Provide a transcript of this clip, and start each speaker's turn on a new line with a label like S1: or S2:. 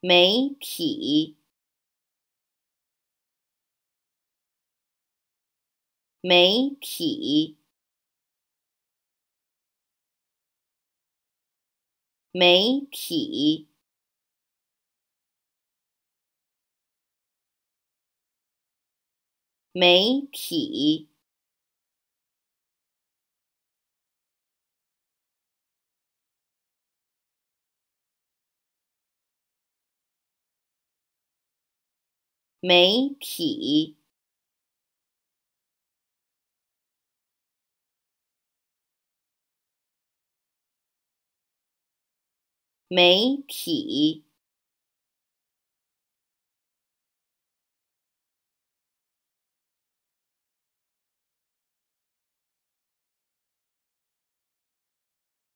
S1: 媒体，媒体，媒体，媒体。媒体，媒体。